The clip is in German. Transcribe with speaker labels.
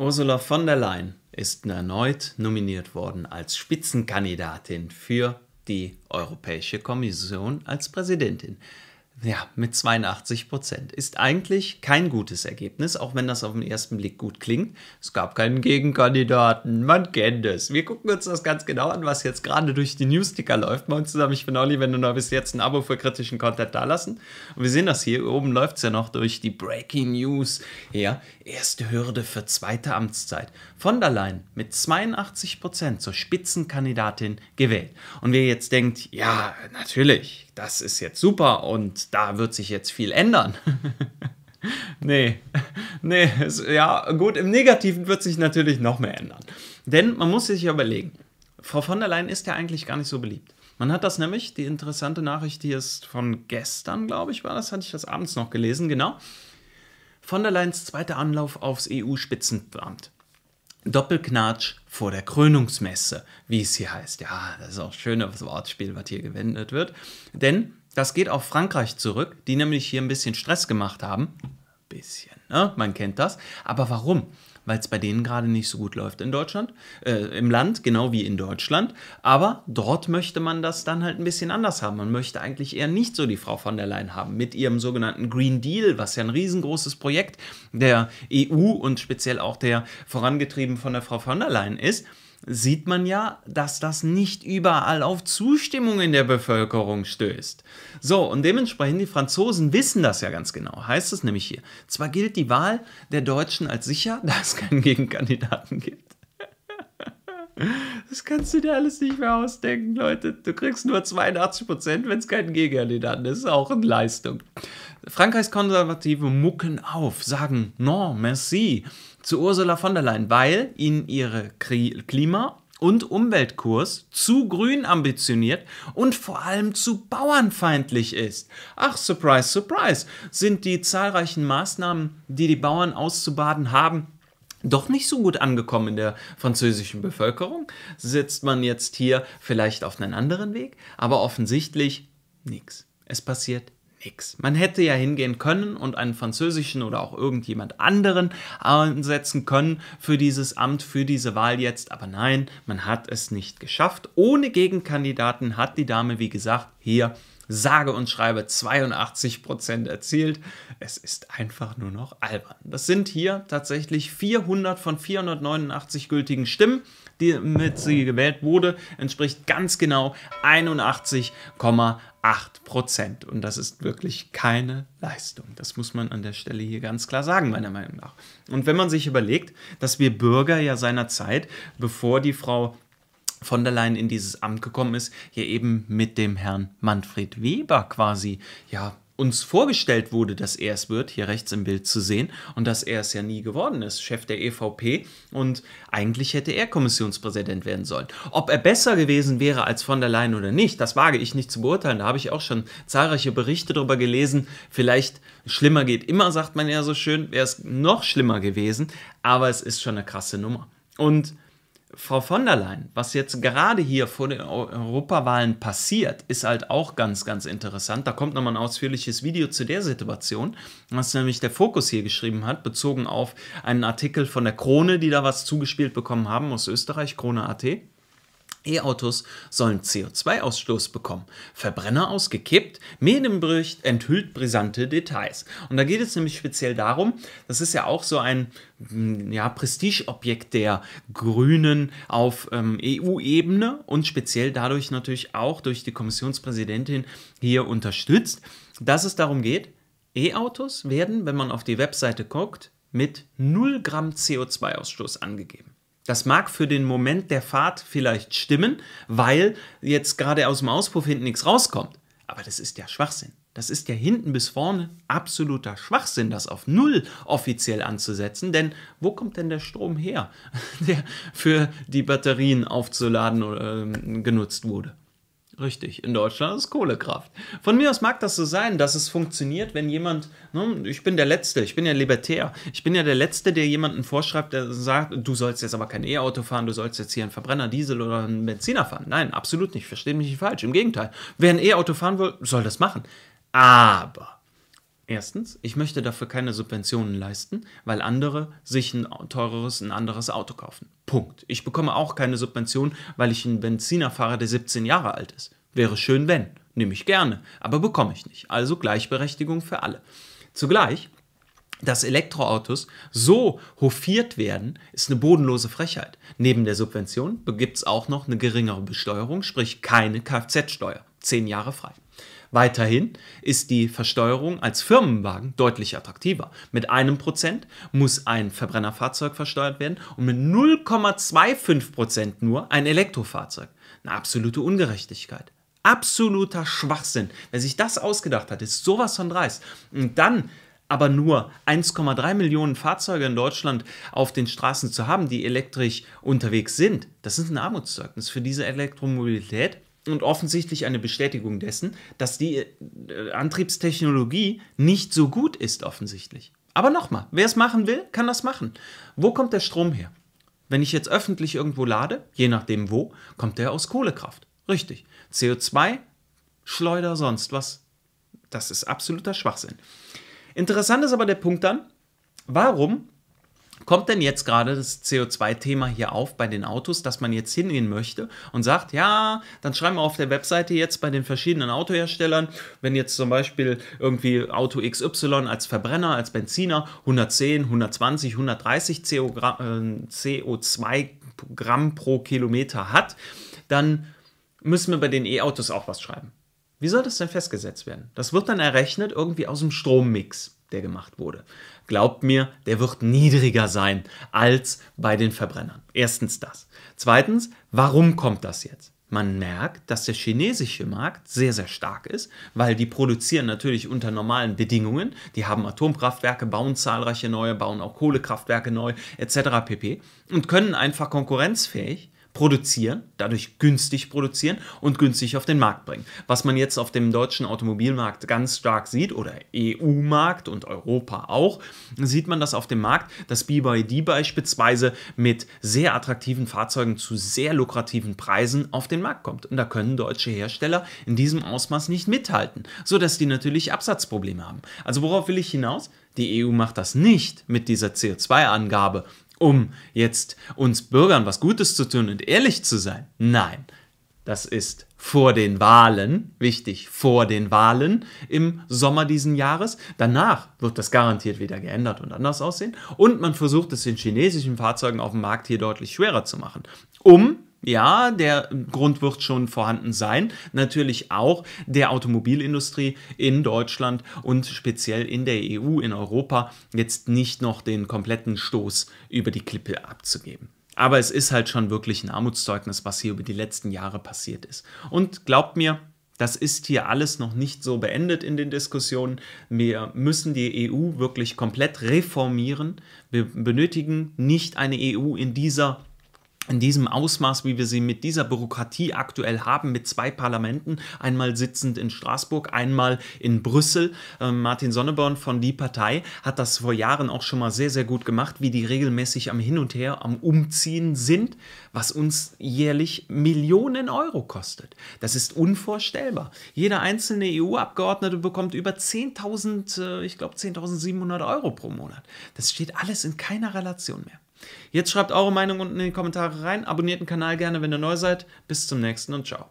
Speaker 1: Ursula von der Leyen ist erneut nominiert worden als Spitzenkandidatin für die Europäische Kommission als Präsidentin. Ja, mit 82 Prozent. Ist eigentlich kein gutes Ergebnis, auch wenn das auf den ersten Blick gut klingt. Es gab keinen Gegenkandidaten, man kennt es. Wir gucken uns das ganz genau an, was jetzt gerade durch die Newsticker läuft. Mal uns zusammen, ich bin Olli, wenn du noch bis jetzt ein Abo für kritischen Content dalassen. Und wir sehen das hier, oben läuft es ja noch durch die Breaking News. Ja, erste Hürde für zweite Amtszeit. Von der Leyen mit 82 Prozent zur Spitzenkandidatin gewählt. Und wer jetzt denkt, ja, natürlich, das ist jetzt super und da wird sich jetzt viel ändern. nee, nee, es, ja, gut, im Negativen wird sich natürlich noch mehr ändern. Denn man muss sich überlegen, Frau von der Leyen ist ja eigentlich gar nicht so beliebt. Man hat das nämlich, die interessante Nachricht, die ist von gestern, glaube ich, war das, hatte ich das abends noch gelesen, genau. Von der Leyen's zweiter Anlauf aufs EU-Spitzenamt. Doppelknatsch vor der Krönungsmesse, wie es hier heißt. Ja, das ist auch ein schönes Wortspiel, was hier gewendet wird. Denn das geht auf Frankreich zurück, die nämlich hier ein bisschen Stress gemacht haben. Ein bisschen, ne? man kennt das. Aber warum? weil es bei denen gerade nicht so gut läuft in Deutschland, äh, im Land, genau wie in Deutschland. Aber dort möchte man das dann halt ein bisschen anders haben. Man möchte eigentlich eher nicht so die Frau von der Leyen haben mit ihrem sogenannten Green Deal, was ja ein riesengroßes Projekt der EU und speziell auch der vorangetrieben von der Frau von der Leyen ist sieht man ja, dass das nicht überall auf Zustimmung in der Bevölkerung stößt. So, und dementsprechend, die Franzosen wissen das ja ganz genau, heißt es nämlich hier. Zwar gilt die Wahl der Deutschen als sicher, da es keinen Gegenkandidaten gibt, das kannst du dir alles nicht mehr ausdenken, Leute. Du kriegst nur 82%, wenn es kein Gegenkandidaten ist. Auch eine Leistung. Frankreichs Konservative mucken auf, sagen non, merci zu Ursula von der Leyen, weil ihnen ihre Klima- und Umweltkurs zu grün ambitioniert und vor allem zu bauernfeindlich ist. Ach, surprise, surprise, sind die zahlreichen Maßnahmen, die die Bauern auszubaden haben, doch nicht so gut angekommen in der französischen Bevölkerung. Sitzt man jetzt hier vielleicht auf einen anderen Weg, aber offensichtlich nichts. Es passiert nichts. Man hätte ja hingehen können und einen französischen oder auch irgendjemand anderen ansetzen können für dieses Amt, für diese Wahl jetzt, aber nein, man hat es nicht geschafft. Ohne Gegenkandidaten hat die Dame, wie gesagt, hier sage und schreibe 82% Prozent erzielt. Es ist einfach nur noch albern. Das sind hier tatsächlich 400 von 489 gültigen Stimmen, die mit sie gewählt wurde, entspricht ganz genau 81,8 Prozent. Und das ist wirklich keine Leistung. Das muss man an der Stelle hier ganz klar sagen, meiner Meinung nach. Und wenn man sich überlegt, dass wir Bürger ja seinerzeit, bevor die Frau von der Leyen in dieses Amt gekommen ist, hier eben mit dem Herrn Manfred Weber quasi, ja, uns vorgestellt wurde, dass er es wird, hier rechts im Bild zu sehen, und dass er es ja nie geworden ist, Chef der EVP, und eigentlich hätte er Kommissionspräsident werden sollen. Ob er besser gewesen wäre als von der Leyen oder nicht, das wage ich nicht zu beurteilen, da habe ich auch schon zahlreiche Berichte darüber gelesen, vielleicht schlimmer geht immer, sagt man ja so schön, wäre es noch schlimmer gewesen, aber es ist schon eine krasse Nummer. Und Frau von der Leyen, was jetzt gerade hier vor den Europawahlen passiert, ist halt auch ganz, ganz interessant. Da kommt nochmal ein ausführliches Video zu der Situation, was nämlich der Fokus hier geschrieben hat, bezogen auf einen Artikel von der Krone, die da was zugespielt bekommen haben aus Österreich, Krone.at. E-Autos sollen CO2-Ausstoß bekommen. Verbrenner ausgekippt? Medienbericht enthüllt brisante Details. Und da geht es nämlich speziell darum, das ist ja auch so ein mm, ja, Prestigeobjekt der Grünen auf ähm, EU-Ebene und speziell dadurch natürlich auch durch die Kommissionspräsidentin hier unterstützt, dass es darum geht, E-Autos werden, wenn man auf die Webseite guckt, mit 0 Gramm CO2-Ausstoß angegeben. Das mag für den Moment der Fahrt vielleicht stimmen, weil jetzt gerade aus dem Auspuff hinten nichts rauskommt. Aber das ist ja Schwachsinn. Das ist ja hinten bis vorne absoluter Schwachsinn, das auf Null offiziell anzusetzen, denn wo kommt denn der Strom her, der für die Batterien aufzuladen äh, genutzt wurde? Richtig, in Deutschland ist Kohlekraft. Von mir aus mag das so sein, dass es funktioniert, wenn jemand, ne, ich bin der Letzte, ich bin ja libertär, ich bin ja der Letzte, der jemanden vorschreibt, der sagt, du sollst jetzt aber kein E-Auto fahren, du sollst jetzt hier einen Verbrenner, Diesel oder einen Benziner fahren. Nein, absolut nicht, verstehe mich nicht falsch. Im Gegenteil, wer ein E-Auto fahren will, soll das machen. Aber Erstens, ich möchte dafür keine Subventionen leisten, weil andere sich ein teureres, ein anderes Auto kaufen. Punkt. Ich bekomme auch keine Subvention, weil ich einen Benziner fahre, der 17 Jahre alt ist. Wäre schön, wenn. Nehme ich gerne, aber bekomme ich nicht. Also Gleichberechtigung für alle. Zugleich, dass Elektroautos so hofiert werden, ist eine bodenlose Frechheit. Neben der Subvention gibt es auch noch eine geringere Besteuerung, sprich keine Kfz-Steuer. Zehn Jahre frei. Weiterhin ist die Versteuerung als Firmenwagen deutlich attraktiver. Mit einem Prozent muss ein Verbrennerfahrzeug versteuert werden und mit 0,25 Prozent nur ein Elektrofahrzeug. Eine absolute Ungerechtigkeit. Absoluter Schwachsinn. Wer sich das ausgedacht hat, ist sowas von dreist. Und dann aber nur 1,3 Millionen Fahrzeuge in Deutschland auf den Straßen zu haben, die elektrisch unterwegs sind, das ist ein Armutszeugnis für diese Elektromobilität und offensichtlich eine Bestätigung dessen, dass die äh, Antriebstechnologie nicht so gut ist, offensichtlich. Aber nochmal, wer es machen will, kann das machen. Wo kommt der Strom her? Wenn ich jetzt öffentlich irgendwo lade, je nachdem wo, kommt der aus Kohlekraft. Richtig. CO2, Schleuder, sonst was. Das ist absoluter Schwachsinn. Interessant ist aber der Punkt dann, warum Kommt denn jetzt gerade das CO2-Thema hier auf bei den Autos, dass man jetzt hingehen möchte und sagt, ja, dann schreiben wir auf der Webseite jetzt bei den verschiedenen Autoherstellern, wenn jetzt zum Beispiel irgendwie Auto XY als Verbrenner, als Benziner 110, 120, 130 CO2 Gramm pro Kilometer hat, dann müssen wir bei den E-Autos auch was schreiben. Wie soll das denn festgesetzt werden? Das wird dann errechnet irgendwie aus dem Strommix der gemacht wurde. Glaubt mir, der wird niedriger sein als bei den Verbrennern. Erstens das. Zweitens, warum kommt das jetzt? Man merkt, dass der chinesische Markt sehr, sehr stark ist, weil die produzieren natürlich unter normalen Bedingungen. Die haben Atomkraftwerke, bauen zahlreiche neue, bauen auch Kohlekraftwerke neu, etc. pp. und können einfach konkurrenzfähig produzieren, dadurch günstig produzieren und günstig auf den Markt bringen. Was man jetzt auf dem deutschen Automobilmarkt ganz stark sieht, oder EU-Markt und Europa auch, sieht man das auf dem Markt, dass BYD beispielsweise mit sehr attraktiven Fahrzeugen zu sehr lukrativen Preisen auf den Markt kommt. Und da können deutsche Hersteller in diesem Ausmaß nicht mithalten, sodass die natürlich Absatzprobleme haben. Also worauf will ich hinaus? Die EU macht das nicht mit dieser CO2-Angabe um jetzt uns Bürgern was Gutes zu tun und ehrlich zu sein. Nein, das ist vor den Wahlen, wichtig, vor den Wahlen im Sommer diesen Jahres. Danach wird das garantiert wieder geändert und anders aussehen. Und man versucht es den chinesischen Fahrzeugen auf dem Markt hier deutlich schwerer zu machen, um ja, der Grund wird schon vorhanden sein. Natürlich auch der Automobilindustrie in Deutschland und speziell in der EU, in Europa, jetzt nicht noch den kompletten Stoß über die Klippe abzugeben. Aber es ist halt schon wirklich ein Armutszeugnis, was hier über die letzten Jahre passiert ist. Und glaubt mir, das ist hier alles noch nicht so beendet in den Diskussionen. Wir müssen die EU wirklich komplett reformieren. Wir benötigen nicht eine EU in dieser in diesem Ausmaß, wie wir sie mit dieser Bürokratie aktuell haben, mit zwei Parlamenten, einmal sitzend in Straßburg, einmal in Brüssel. Ähm, Martin Sonneborn von Die Partei hat das vor Jahren auch schon mal sehr, sehr gut gemacht, wie die regelmäßig am Hin und Her, am Umziehen sind, was uns jährlich Millionen Euro kostet. Das ist unvorstellbar. Jeder einzelne EU-Abgeordnete bekommt über 10.000, äh, ich glaube 10.700 Euro pro Monat. Das steht alles in keiner Relation mehr. Jetzt schreibt eure Meinung unten in die Kommentare rein, abonniert den Kanal gerne, wenn ihr neu seid. Bis zum nächsten und ciao.